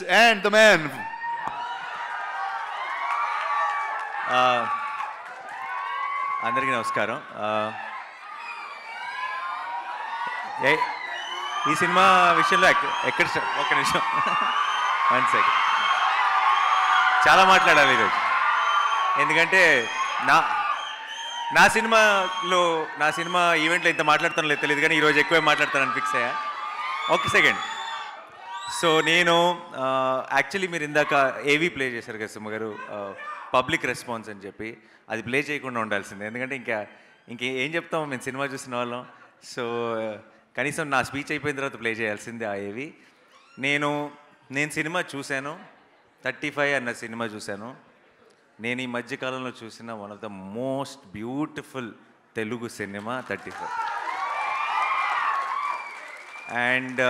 yes, and the man. Uh, అందరికీ నమస్కారం uh, ఈ సినిమా విషయంలో ఎక్కడ ఒక్క నిమిషం వన్ సెకండ్ చాలా మాట్లాడాలి ఈరోజు ఎందుకంటే నా నా సినిమాలో నా సినిమా ఈవెంట్లో ఇంత మాట్లాడతానో లేదు తెలియదు కానీ ఈరోజు ఎక్కువే మాట్లాడతానని ఫిక్స్ అయ్యా ఒక సెకండ్ సో నేను యాక్చువల్లీ మీరు ఇందాక ఏవీ ప్లే చేశారు కదా సుమ్మ గారు పబ్లిక్ రెస్పాన్స్ అని చెప్పి అది ప్లే చేయకుండా ఉండాల్సిందే ఎందుకంటే ఇంకా ఇంకేం చెప్తాము మేము సినిమా చూసిన వాళ్ళం సో కనీసం నా స్పీచ్ అయిపోయిన తర్వాత ప్లే చేయాల్సిందే ఆ ఏవి నేను నేను సినిమా చూశాను థర్టీ ఫైవ్ అన్న సినిమా చూశాను నేను ఈ మధ్యకాలంలో చూసిన one of the most beautiful Telugu cinema thirty five and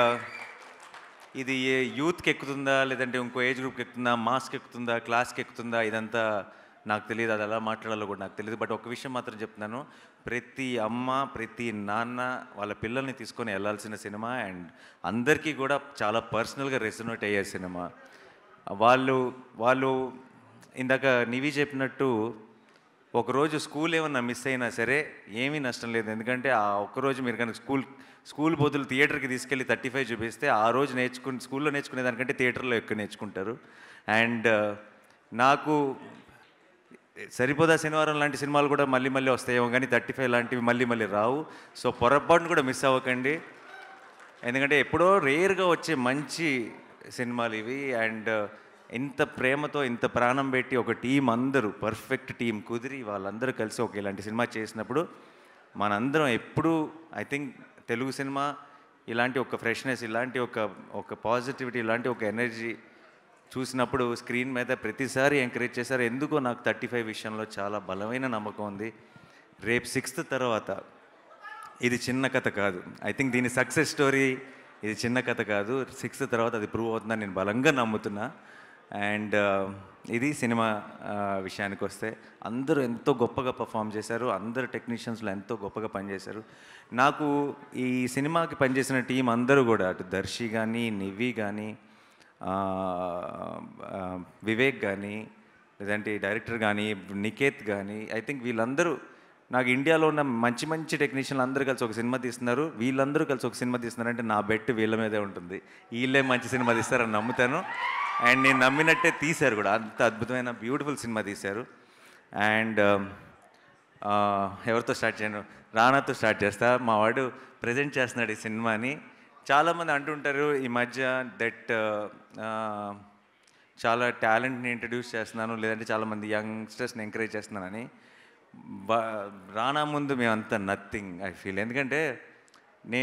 ఇది ఏ యూత్కి ఎక్కుతుందా లేదంటే ఇంకో ఏజ్ గ్రూప్కి ఎక్కుతుందా మాస్క్ ఎక్కుతుందా క్లాస్కి ఎక్కుతుందా ఇదంతా నాకు తెలియదు అది ఎలా మాట్లాడాలో కూడా నాకు తెలియదు బట్ ఒక విషయం మాత్రం చెప్తున్నాను ప్రతి అమ్మ ప్రతి నాన్న వాళ్ళ పిల్లల్ని తీసుకొని వెళ్ళాల్సిన సినిమా అండ్ అందరికీ కూడా చాలా పర్సనల్గా రెసొనేట్ అయ్యే సినిమా వాళ్ళు వాళ్ళు ఇందాక నివి చెప్పినట్టు ఒకరోజు స్కూల్ ఏమన్నా మిస్ అయినా సరే ఏమీ నష్టం లేదు ఎందుకంటే ఆ ఒక్కరోజు మీరు కనుక స్కూల్ స్కూల్ బదులు థియేటర్కి తీసుకెళ్ళి థర్టీ ఫైవ్ చూపిస్తే ఆ రోజు నేర్చుకుని స్కూల్లో నేర్చుకునే దానికంటే థియేటర్లో ఎక్కువ నేర్చుకుంటారు అండ్ నాకు సరిపోదా శనివారం లాంటి సినిమాలు కూడా మళ్ళీ మళ్ళీ వస్తాయేమో కానీ థర్టీ ఫైవ్ లాంటివి మళ్ళీ మళ్ళీ రావు సో పొరపాటును కూడా మిస్ అవ్వకండి ఎందుకంటే ఎప్పుడో రేర్గా వచ్చే మంచి సినిమాలు ఇవి అండ్ ఎంత ప్రేమతో ఇంత ప్రాణం పెట్టి ఒక టీం అందరూ పర్ఫెక్ట్ టీం కుదిరి వాళ్ళందరూ కలిసి ఒక ఇలాంటి సినిమా చేసినప్పుడు మనందరం ఎప్పుడూ ఐ థింక్ తెలుగు సినిమా ఇలాంటి ఒక ఫ్రెష్నెస్ ఇలాంటి ఒక ఒక పాజిటివిటీ ఇలాంటి ఒక ఎనర్జీ చూసినప్పుడు స్క్రీన్ మీద ప్రతిసారి ఎంకరేజ్ చేశారు ఎందుకో నాకు థర్టీ ఫైవ్ విషయంలో చాలా బలమైన నమ్మకం ఉంది రేపు సిక్స్త్ తర్వాత ఇది చిన్న కథ కాదు ఐ థింక్ దీని సక్సెస్ స్టోరీ ఇది చిన్న కథ కాదు సిక్స్త్ తర్వాత అది ప్రూవ్ అవుతుందని నేను బలంగా నమ్ముతున్నా అండ్ ఇది సినిమా విషయానికి వస్తే అందరూ ఎంతో గొప్పగా పర్ఫామ్ చేశారు అందరు టెక్నీషియన్స్లో ఎంతో గొప్పగా పనిచేశారు నాకు ఈ సినిమాకి పనిచేసిన టీం అందరూ కూడా అటు దర్శి కానీ నివి కానీ వివేక్ కానీ లేదంటే డైరెక్టర్ కానీ నికేత్ కానీ ఐ థింక్ వీళ్ళందరూ నాకు ఇండియాలో ఉన్న మంచి మంచి టెక్నీషియన్లు అందరూ కలిసి ఒక సినిమా తీస్తున్నారు వీళ్ళందరూ కలిసి ఒక సినిమా తీస్తున్నారు అంటే నా బెట్ వీళ్ళ మీదే ఉంటుంది వీళ్ళే మంచి సినిమా తీస్తారని నమ్ముతాను అండ్ నేను నమ్మినట్టే తీశారు కూడా అంత అద్భుతమైన బ్యూటిఫుల్ సినిమా తీశారు అండ్ um, ఎవరితో స్టార్ట్ చేయను రానాతో స్టార్ట్ చేస్తా మా వాడు ప్రజెంట్ చేస్తున్నాడు ఈ సినిమాని చాలామంది అంటుంటారు ఈ మధ్య దట్ చాలా టాలెంట్ని ఇంట్రడ్యూస్ చేస్తున్నాను లేదంటే చాలామంది యంగ్స్టర్స్ని ఎంకరేజ్ చేస్తున్నానని రానా ముందు మేమంతా నథింగ్ ఐ ఫీల్ ఎందుకంటే నే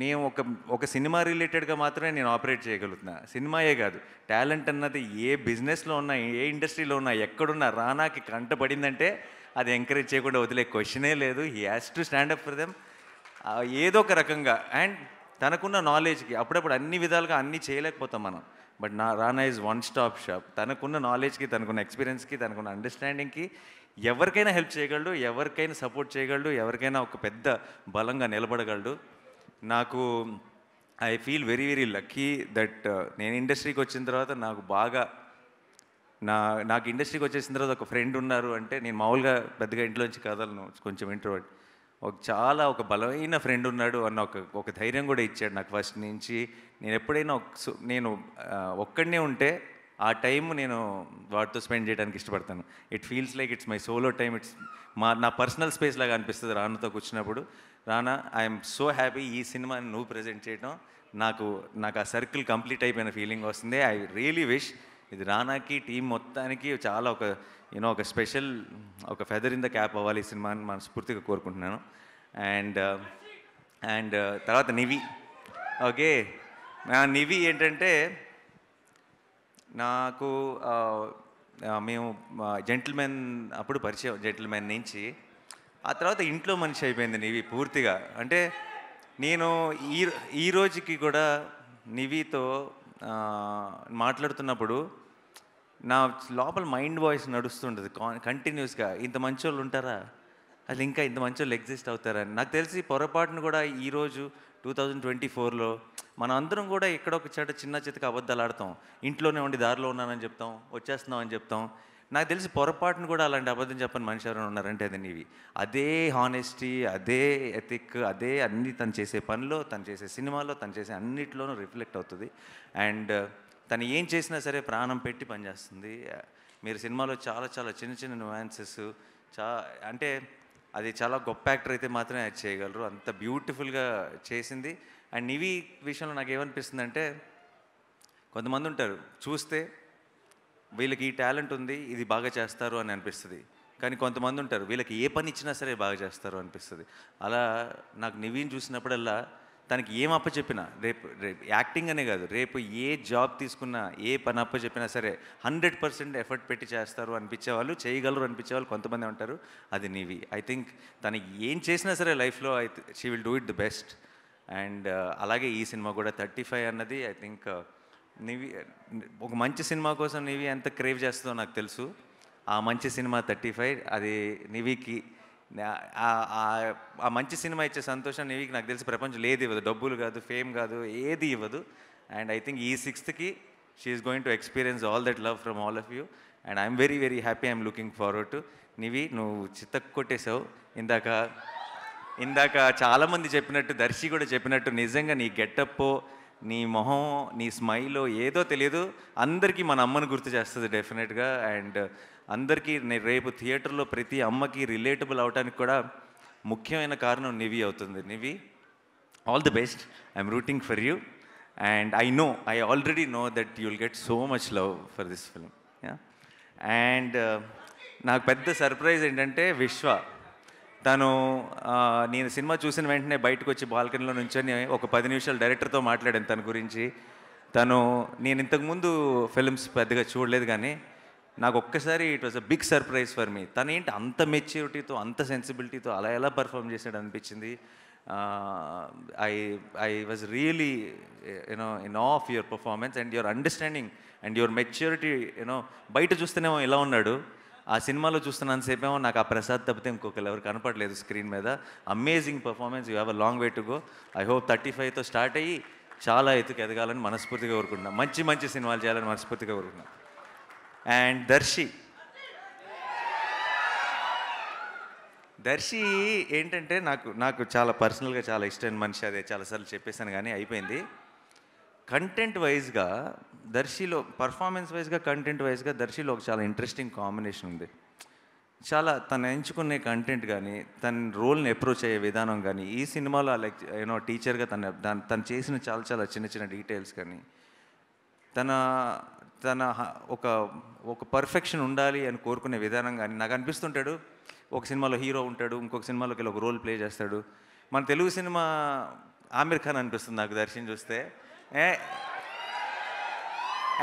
నేను ఒక ఒక సినిమా రిలేటెడ్గా మాత్రమే నేను ఆపరేట్ చేయగలుగుతున్నా సినిమాయే కాదు టాలెంట్ అన్నది ఏ బిజినెస్లో ఉన్నా ఏ ఇండస్ట్రీలో ఉన్నా ఎక్కడున్నా రానాకి కంట పడిందంటే అది ఎంకరేజ్ చేయకుండా వదిలే క్వశ్చనే లేదు he has to stand up for them ఏదో ఒక రకంగా అండ్ తనకున్న నాలెడ్జ్కి అప్పుడప్పుడు అన్ని విధాలుగా అన్నీ చేయలేకపోతాం మనం బట్ నా Rana is one stop shop తనకున్న నాలెడ్జ్కి తనకున్న ఎక్స్పీరియన్స్కి తనకున్న అండర్స్టాండింగ్కి ఎవరికైనా హెల్ప్ చేయగలడు ఎవరికైనా సపోర్ట్ చేయగలడు ఎవరికైనా ఒక పెద్ద బలంగా నిలబడగలడు నాకు I feel very very lucky that నేను ఇండస్ట్రీకి వచ్చిన తర్వాత నాకు బాగా నా నాకు ఇండస్ట్రీకి వచ్చేసిన తర్వాత ఒక ఫ్రెండ్ ఉన్నారు అంటే నేను మామూలుగా పెద్దగా ఇంట్లోంచి కదలను కొంచెం ఇంట్రోవర్ట్ ఒక చాలా ఒక బలమైన ఫ్రెండ్ ఉన్నాడు అన్న ఒక ఒక ధైర్యం కూడా ఇచ్చాడు నాకు ఫస్ట్ నుంచి నేను ఎప్పుడైనా నేను ఒక్కడనే ఉంటే ఆ టైం నేను వాటితో స్పెండ్ చేయడానికి ఇష్టపడతాను it feels like it's my solo time it's మా నా పర్సనల్ స్పేస్ లాగా అనిపిస్తుంది రానాతో కూర్చున్నప్పుడు రానా ఐఎమ్ సో హ్యాపీ ఈ సినిమాని నువ్వు ప్రజెంట్ చేయడం నాకు నాకు ఆ సర్కిల్ కంప్లీట్ అయిపోయిన ఫీలింగ్ వస్తుంది ఐ రియలీ విష్ ఇది రానాకి టీం మొత్తానికి చాలా ఒక యూనో ఒక స్పెషల్ ఒక ఫెదర్ ఇన్ ద క్యాప్ అవ్వాలి ఈ సినిమా అని మనస్ఫూర్తిగా కోరుకుంటున్నాను అండ్ అండ్ uh, తర్వాత నివి ఓకే నివి ఏంటంటే నాకు మేము జెంటిల్మెన్ అప్పుడు పరిచయం జెంటిల్మెన్ నుంచి ఆ తర్వాత ఇంట్లో మనిషి అయిపోయింది నివి పూర్తిగా అంటే నేను ఈ ఈ రోజుకి కూడా నివితో మాట్లాడుతున్నప్పుడు నా లోపల మైండ్ వాయిస్ నడుస్తుంటుంది కాన్ కంటిన్యూస్గా ఇంత మంచి వాళ్ళు ఉంటారా అసలు ఇంకా ఇంత వాళ్ళు ఎగ్జిస్ట్ అవుతారని నాకు తెలిసి పొరపాటును కూడా ఈరోజు టూ థౌజండ్ ట్వంటీ ఫోర్లో మనం అందరం కూడా ఇక్కడ ఒక చోట చిన్న చేతికి అబద్ధాలు ఆడతాం ఇంట్లోనే ఉండి దారిలో ఉన్నానని చెప్తాం వచ్చేస్తున్నాం అని చెప్తాం నాకు తెలిసి పొరపాటును కూడా అలాంటి అబద్ధం చెప్పని మనిషి ఎవరైనా ఉన్నారంటే అది నీవి అదే హానెస్టీ అదే ఎథిక్ అదే అన్ని తను చేసే పనిలో తను చేసే సినిమాలో తను చేసే అన్నిట్లోనూ రిఫ్లెక్ట్ అవుతుంది అండ్ uh, తను ఏం చేసినా సరే ప్రాణం పెట్టి పనిచేస్తుంది మీరు సినిమాలో చాలా చాలా చిన్న చిన్న న్యూయాన్సెస్ చా అంటే అది చాలా గొప్ప యాక్టర్ అయితే మాత్రమే అది చేయగలరు అంత బ్యూటిఫుల్గా చేసింది అండ్ నివి విషయంలో నాకు ఏమనిపిస్తుంది అంటే కొంతమంది ఉంటారు చూస్తే వీళ్ళకి ఈ టాలెంట్ ఉంది ఇది బాగా చేస్తారు అని అనిపిస్తుంది కానీ కొంతమంది ఉంటారు వీళ్ళకి ఏ పని ఇచ్చినా సరే బాగా చేస్తారు అనిపిస్తుంది అలా నాకు నివీని చూసినప్పుడల్లా తనకి ఏం అప్పచెప్పినా రేపు రేపు యాక్టింగ్ అనే కాదు రేపు ఏ జాబ్ తీసుకున్నా ఏ పని అప్పచెప్పినా సరే హండ్రెడ్ పర్సెంట్ ఎఫర్ట్ పెట్టి చేస్తారు అనిపించే వాళ్ళు చేయగలరు అనిపించే వాళ్ళు కొంతమంది ఉంటారు అది నీవి ఐ థింక్ తను ఏం చేసినా సరే లైఫ్లో I she will do it the best and అలాగే ఈ సినిమా కూడా థర్టీ ఫైవ్ అన్నది ఐ థింక్ నీవి ఒక మంచి సినిమా కోసం నీవి ఎంత క్రేవ్ చేస్తుందో నాకు తెలుసు ఆ మంచి సినిమా థర్టీ ఫైవ్ అది నివికి ఆ మంచి సినిమా ఇచ్చే సంతోషాన్ని నీకు నాకు తెలిసి ప్రపంచం లేదు ఇవ్వదు డబ్బులు కాదు ఫేమ్ కాదు ఏది ఇవ్వదు అండ్ ఐ థింక్ ఈ సిక్స్త్కి she's going to experience all that love from all of you and I'm very very happy I'm looking forward to Nivi నువ్వు చిత్తకు కొట్టేశావు ఇందాక ఇందాక చాలామంది చెప్పినట్టు దర్శి కూడా చెప్పినట్టు నిజంగా నీ గెటప్పో నీ మొహం నీ స్మైల్ ఏదో తెలియదు అందరికీ మన అమ్మను గుర్తు చేస్తుంది డెఫినెట్గా అండ్ అందరికీ రేపు థియేటర్లో ప్రతి అమ్మకి రిలేటబుల్ అవడానికి కూడా ముఖ్యమైన కారణం నివి అవుతుంది Nivi all the best I'm rooting for you and I know I already know that you'll get so much love for this film and నాకు పెద్ద సర్ప్రైజ్ ఏంటంటే విశ్వ తను నేను సినిమా చూసిన వెంటనే బయటకు వచ్చి బాల్కనీలో నుంచొని ఒక పది నిమిషాలు డైరెక్టర్తో మాట్లాడాను తన గురించి తను నేను ఇంతకుముందు ఫిల్మ్స్ పెద్దగా చూడలేదు కానీ నాకు ఒక్కసారి it was a big surprise for me తను ఏంటి అంత మెచ్యూరిటీతో అంత సెన్సిబిలిటీతో అలా ఎలా పర్ఫామ్ చేశాడు అనిపించింది I I was really you know in of your performance and your understanding and your maturity you know బయట చూస్తేనేమో ఇలా ఉన్నాడు ఆ సినిమాలో సేపేమో నాకు ఆ ప్రసాద్ తప్పితే ఇంకొకరు ఎవరు కనపడలేదు స్క్రీన్ మీద amazing performance you have a long way to go I hope thirty ఫైవ్తో స్టార్ట్ అయ్యి చాలా ఎత్తుకు ఎదగాలని మనస్ఫూర్తిగా కోరుకుంటున్నాను మంచి మంచి సినిమాలు చేయాలని మనస్ఫూర్తిగా కోరుకున్నాను అండ్ దర్శి దర్శి ఏంటంటే నాకు నాకు చాలా పర్సనల్గా చాలా ఇష్టమైన మనిషి అదే చాలాసార్లు చెప్పేశాను కానీ అయిపోయింది కంటెంట్ వైజ్గా దర్శిలో పర్ఫార్మెన్స్ వైజ్గా కంటెంట్ వైజ్గా దర్శిలో ఒక చాలా ఇంట్రెస్టింగ్ కాంబినేషన్ ఉంది చాలా తను ఎంచుకునే కంటెంట్ కానీ తన రోల్ని అప్రోచ్ అయ్యే విధానం కానీ ఈ సినిమాలో లైక్ యూనో టీచర్గా తన దాని తను చేసిన చాలా చాలా చిన్న చిన్న డీటెయిల్స్ కానీ తన తన ఒక ఒక పర్ఫెక్షన్ ఉండాలి అని కోరుకునే విధానం కానీ నాకు అనిపిస్తుంటాడు ఒక సినిమాలో హీరో ఉంటాడు ఇంకొక సినిమాలోకి ఒక రోల్ ప్లే చేస్తాడు మన తెలుగు సినిమా ఆమిర్ ఖాన్ అనిపిస్తుంది నాకు దర్శనం చూస్తే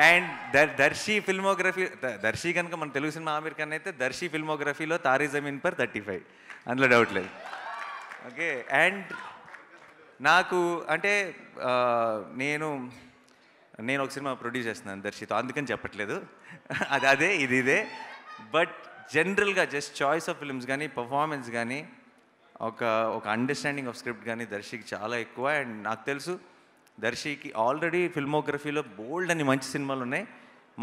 అండ్ దర్ దర్శి ఫిల్మోగ్రఫీ దర్శి కనుక మన తెలుగు సినిమా ఆమీర్ ఖాన్ అయితే దర్శి ఫిల్మోగ్రఫీలో తారీ జమీన్ పర్ థర్టీ ఫైవ్ అందులో డౌట్ లేదు ఓకే అండ్ నాకు అంటే నేను నేను ఒక సినిమా ప్రొడ్యూస్ చేస్తున్నాను దర్శితో అందుకని చెప్పట్లేదు అది అదే ఇది ఇదే బట్ జనరల్గా జస్ట్ చాయిస్ ఆఫ్ ఫిల్మ్స్ కానీ పర్ఫార్మెన్స్ కానీ ఒక ఒక అండర్స్టాండింగ్ ఆఫ్ స్క్రిప్ట్ కానీ దర్శికి చాలా ఎక్కువ అండ్ నాకు తెలుసు దర్శికి ఆల్రెడీ ఫిల్మోగ్రఫీలో బోల్డ్ అని మంచి సినిమాలు ఉన్నాయి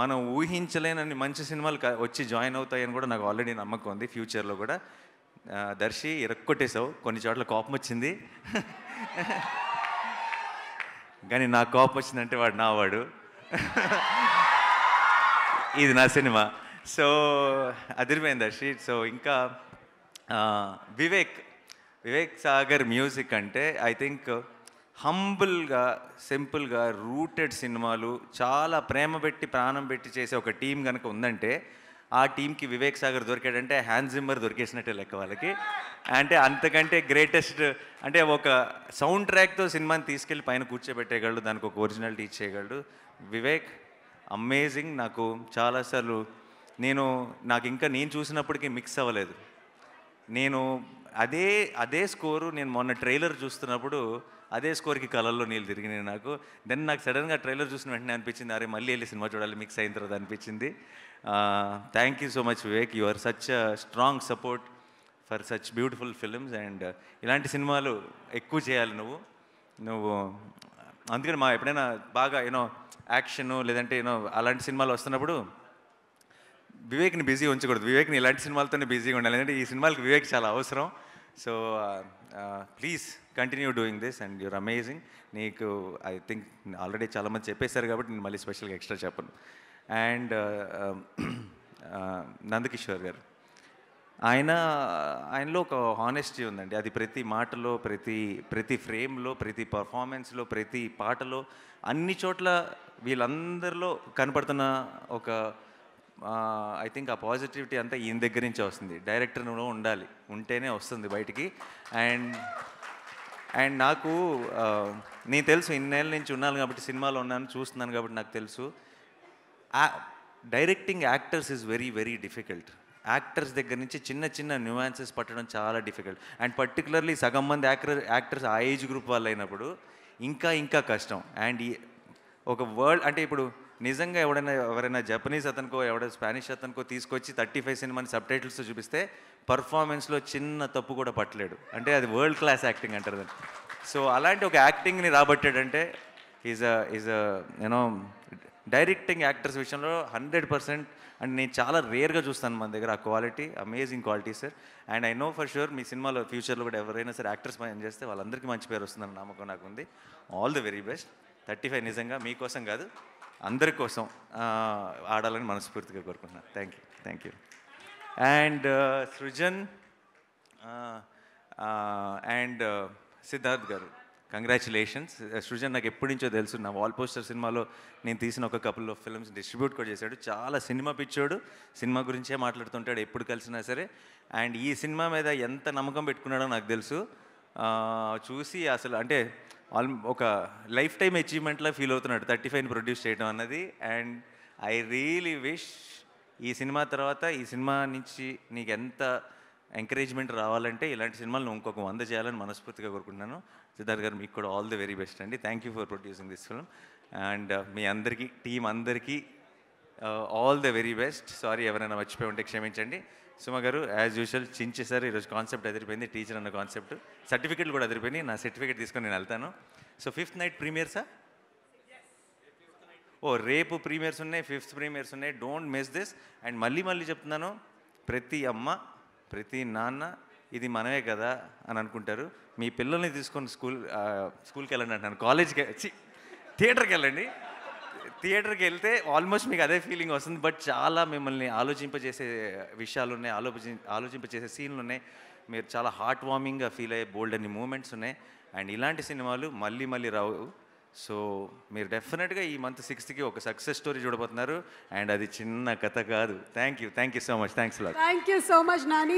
మనం ఊహించలేనని మంచి సినిమాలు వచ్చి జాయిన్ అవుతాయని కూడా నాకు ఆల్రెడీ నమ్మకం ఉంది ఫ్యూచర్లో కూడా దర్శి ఇరక్కొట్టేశావు కొన్ని చోట్ల కోపం వచ్చింది కానీ నా కోపం వచ్చిందంటే వాడు నా వాడు ఇది నా సినిమా సో అదిరిపోయింది దర్శి సో ఇంకా వివేక్ వివేక్ సాగర్ మ్యూజిక్ అంటే ఐ థింక్ హంబుల్గా సింపుల్గా రూటెడ్ సినిమాలు చాలా ప్రేమ పెట్టి ప్రాణం పెట్టి చేసే ఒక టీం కనుక ఉందంటే ఆ టీంకి వివేక్ సాగర్ దొరికాడంటే హ్యాండ్ జిమ్మర్ దొరికేసినట్టే లెక్క వాళ్ళకి అంటే అంతకంటే గ్రేటెస్ట్ అంటే ఒక సౌండ్ ట్రాక్తో సినిమాని తీసుకెళ్ళి పైన కూర్చోబెట్టేయగలడు దానికి ఒక ఒరిజినాలిటీ ఇచ్చేయగలడు వివేక్ అమేజింగ్ నాకు చాలాసార్లు నేను నాకు ఇంకా నేను చూసినప్పటికీ మిక్స్ అవ్వలేదు నేను అదే అదే స్కోరు నేను మొన్న ట్రైలర్ చూస్తున్నప్పుడు అదే స్కోర్కి కళల్లో నీళ్ళు తిరిగినాయి నాకు దెన్ నాకు సడన్గా ట్రైలర్ చూసిన వెంటనే అనిపించింది అరే మళ్ళీ వెళ్ళి సినిమా చూడాలి మిక్స్ అయిన తర్వాత అనిపించింది thank you so much Vivek you are such strong support for such beautiful films and ఇలాంటి సినిమాలు ఎక్కువ చేయాలి నువ్వు నువ్వు అందుకని మా ఎప్పుడైనా బాగా యూనో యాక్షన్ లేదంటే యూనో అలాంటి సినిమాలు వస్తున్నప్పుడు వివేక్ని బిజీ ఉంచకూడదు వివేక్ని ఇలాంటి సినిమాలతోనే బిజీగా ఉండాలి ఎందుకంటే ఈ సినిమాలకు వివేక్ చాలా అవసరం so please continue doing this and you're amazing నీకు ఐ థింక్ ఆల్రెడీ చాలామంది చెప్పేశారు కాబట్టి నేను మళ్ళీ స్పెషల్గా ఎక్స్ట్రా చెప్పను and uh, um, uh, Nandakishore garu ఆయన ఆయనలో ఒక హానెస్టీ ఉందండి అది ప్రతి మాటలో ప్రతి ప్రతి ఫ్రేమ్లో ప్రతి పర్ఫార్మెన్స్లో ప్రతి పాటలో అన్ని చోట్ల వీళ్ళందరిలో కనపడుతున్న ఒక ఐ థింక్ ఆ పాజిటివిటీ అంతా ఈయన దగ్గర నుంచి వస్తుంది డైరెక్టర్ నువ్వు ఉండాలి ఉంటేనే వస్తుంది బయటికి అండ్ అండ్ నాకు నీ తెలుసు ఇన్నేళ్ళ నుంచి ఉన్నాను కాబట్టి సినిమాలో ఉన్నాను చూస్తున్నాను కాబట్టి నాకు తెలుసు directing actors is very very difficult actors దగ్గర నుంచి చిన్న చిన్న న్యూయాన్సెస్ పట్టడం చాలా డిఫికల్ట్ అండ్ పర్టికులర్లీ సగం మంది యాక్టర్ యాక్టర్స్ ఆ ఏజ్ గ్రూప్ వాళ్ళు అయినప్పుడు ఇంకా ఇంకా కష్టం అండ్ ఒక వరల్డ్ అంటే ఇప్పుడు నిజంగా ఎవడైనా ఎవరైనా జపనీస్ అతనికో ఎవడైనా స్పానిష్ అతనికో తీసుకొచ్చి థర్టీ ఫైవ్ సినిమాని సబ్ టైటిల్స్తో చూపిస్తే పర్ఫార్మెన్స్లో చిన్న తప్పు కూడా పట్టలేడు అంటే అది వరల్డ్ క్లాస్ యాక్టింగ్ అంటారు దాన్ని సో అలాంటి ఒక యాక్టింగ్ని రాబట్టాడంటే is a is a you know directing actors విషయంలో హండ్రెడ్ పర్సెంట్ అండ్ నేను చాలా రేర్గా చూస్తాను మన దగ్గర ఆ quality amazing quality sir and I know for sure మీ సినిమాలో ఫ్యూచర్లో కూడా ఎవరైనా సరే యాక్టర్స్ పని చేస్తే వాళ్ళందరికీ మంచి పేరు వస్తుందని నమ్మకం నాకు ఉంది all the very best thirty five నిజంగా మీకోసం కాదు అందరి కోసం ఆడాలని మనస్ఫూర్తిగా కోరుకుంటున్నా thank you thank you and Srujan and uh, Siddharth garu congratulations Srujan నాకు ఎప్పటి నుంచో తెలుసు నా వాల్ పోస్టర్ సినిమాలో నేను తీసిన ఒక కపుల్ ఆఫ్ ఫిల్మ్స్ డిస్ట్రిబ్యూట్ కూడా చేశాడు చాలా సినిమా పిచ్చాడు సినిమా గురించే మాట్లాడుతుంటాడు ఎప్పుడు కలిసినా సరే అండ్ ఈ సినిమా మీద ఎంత నమ్మకం పెట్టుకున్నాడో నాకు తెలుసు చూసి అసలు అంటే ఆల్ ఒక లైఫ్ టైమ్ అచీవ్మెంట్లో ఫీల్ అవుతున్నాడు థర్టీ ఫైవ్ ప్రొడ్యూస్ చేయడం అన్నది అండ్ ఐ రియలీ విష్ ఈ సినిమా తర్వాత ఈ సినిమా నుంచి నీకు ఎంత ఎంకరేజ్మెంట్ రావాలంటే ఇలాంటి సినిమాలు ఇంకొక వంద చేయాలని మనస్ఫూర్తిగా కోరుకుంటున్నాను సిద్ధార్థ్ గారు మీకు కూడా ఆల్ ది వెరీ బెస్ట్ అండి thank you for producing this film and మీ అందరికీ టీం అందరికీ all the very best sorry ఎవరైనా మర్చిపోయి ఉంటే క్షమించండి సుమ గారు యాజ్ యూజువల్ చించేసారు ఈరోజు కాన్సెప్ట్ అదిరిపోయింది టీచర్ అన్న కాన్సెప్ట్ సర్టిఫికెట్లు కూడా అదిరిపోయినాయి నా సర్టిఫికెట్ తీసుకొని నేను వెళ్తాను so fifth night premiere sir ఓ రేపు ప్రీమియర్స్ ఉన్నాయి ఫిఫ్త్ ప్రీమియర్స్ ఉన్నాయి డోంట్ మిస్ దిస్ అండ్ మళ్ళీ మళ్ళీ చెప్తున్నాను ప్రతి అమ్మ ప్రతి నాన్న ఇది మనమే కదా అని అనుకుంటారు మీ పిల్లల్ని తీసుకొని స్కూల్ స్కూల్కి uh, వెళ్ళండి అంటున్నాను కాలేజ్కి థియేటర్కి వెళ్ళండి థియేటర్కి వెళ్తే ఆల్మోస్ట్ మీకు అదే ఫీలింగ్ వస్తుంది బట్ చాలా మిమ్మల్ని ఆలోచింపజేసే విషయాలు ఉన్నాయి ఆలోచించ ఆలోచింపజేసే సీన్లు ఉన్నాయి మీరు చాలా హార్ట్ వార్మింగ్గా ఫీల్ అయ్యే బోల్డ్ అన్ని మూమెంట్స్ ఉన్నాయి అండ్ ఇలాంటి సినిమాలు మళ్ళీ మళ్ళీ రావు సో మీరు డెఫినెట్గా ఈ మంత్ సిక్స్త్కి ఒక సక్సెస్ స్టోరీ చూడబోతున్నారు అండ్ అది చిన్న కథ కాదు thank you thank you so much thanks thank you so much Nani